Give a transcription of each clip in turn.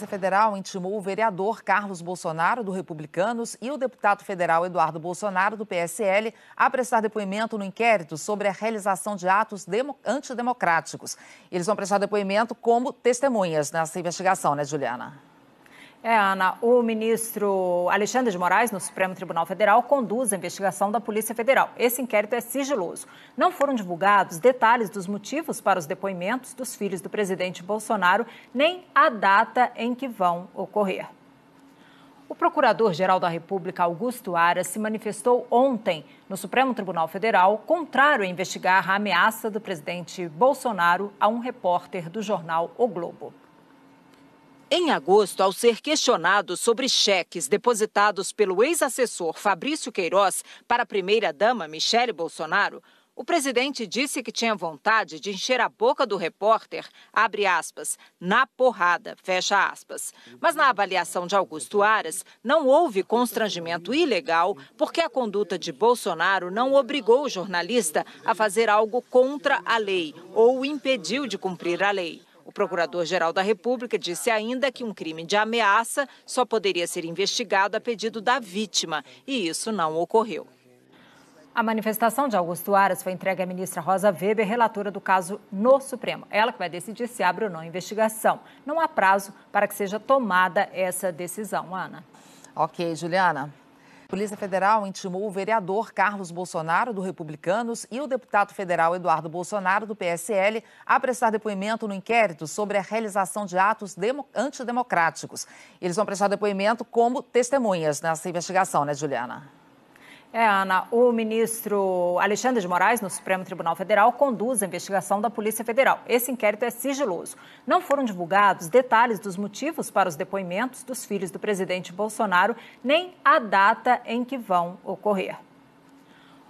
Polícia Federal intimou o vereador Carlos Bolsonaro, do Republicanos, e o deputado federal Eduardo Bolsonaro, do PSL, a prestar depoimento no inquérito sobre a realização de atos antidemocráticos. Eles vão prestar depoimento como testemunhas nessa investigação, né, Juliana? É, Ana, o ministro Alexandre de Moraes, no Supremo Tribunal Federal, conduz a investigação da Polícia Federal. Esse inquérito é sigiloso. Não foram divulgados detalhes dos motivos para os depoimentos dos filhos do presidente Bolsonaro, nem a data em que vão ocorrer. O Procurador-Geral da República, Augusto Aras, se manifestou ontem no Supremo Tribunal Federal contrário a investigar a ameaça do presidente Bolsonaro a um repórter do jornal O Globo. Em agosto, ao ser questionado sobre cheques depositados pelo ex-assessor Fabrício Queiroz para a primeira-dama Michele Bolsonaro, o presidente disse que tinha vontade de encher a boca do repórter, abre aspas, na porrada, fecha aspas. Mas na avaliação de Augusto Aras, não houve constrangimento ilegal, porque a conduta de Bolsonaro não obrigou o jornalista a fazer algo contra a lei ou o impediu de cumprir a lei. O procurador-geral da República disse ainda que um crime de ameaça só poderia ser investigado a pedido da vítima, e isso não ocorreu. A manifestação de Augusto Aras foi entregue à ministra Rosa Weber, relatora do caso no Supremo. Ela que vai decidir se abre ou não a investigação. Não há prazo para que seja tomada essa decisão, Ana. Ok, Juliana. Polícia Federal intimou o vereador Carlos Bolsonaro, do Republicanos, e o deputado federal Eduardo Bolsonaro, do PSL, a prestar depoimento no inquérito sobre a realização de atos antidemocráticos. Eles vão prestar depoimento como testemunhas nessa investigação, né, Juliana? É, Ana, o ministro Alexandre de Moraes, no Supremo Tribunal Federal, conduz a investigação da Polícia Federal. Esse inquérito é sigiloso. Não foram divulgados detalhes dos motivos para os depoimentos dos filhos do presidente Bolsonaro, nem a data em que vão ocorrer.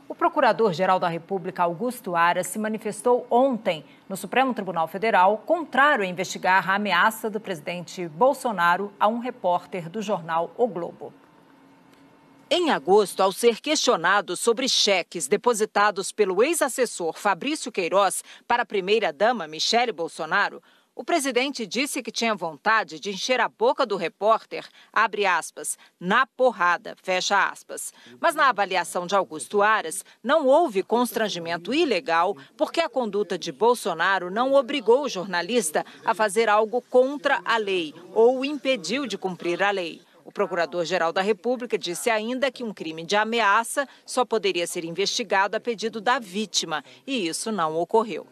O Procurador-Geral da República, Augusto Aras, se manifestou ontem no Supremo Tribunal Federal contrário a investigar a ameaça do presidente Bolsonaro a um repórter do jornal O Globo. Em agosto, ao ser questionado sobre cheques depositados pelo ex-assessor Fabrício Queiroz para a primeira-dama Michele Bolsonaro, o presidente disse que tinha vontade de encher a boca do repórter, abre aspas, na porrada, fecha aspas. Mas na avaliação de Augusto Aras, não houve constrangimento ilegal, porque a conduta de Bolsonaro não obrigou o jornalista a fazer algo contra a lei ou o impediu de cumprir a lei. O procurador-geral da República disse ainda que um crime de ameaça só poderia ser investigado a pedido da vítima, e isso não ocorreu.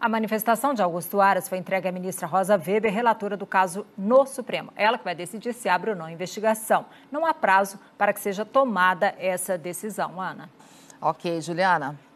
A manifestação de Augusto Aras foi entregue à ministra Rosa Weber, relatora do caso no Supremo. Ela que vai decidir se abre ou não a investigação. Não há prazo para que seja tomada essa decisão, Ana. Ok, Juliana.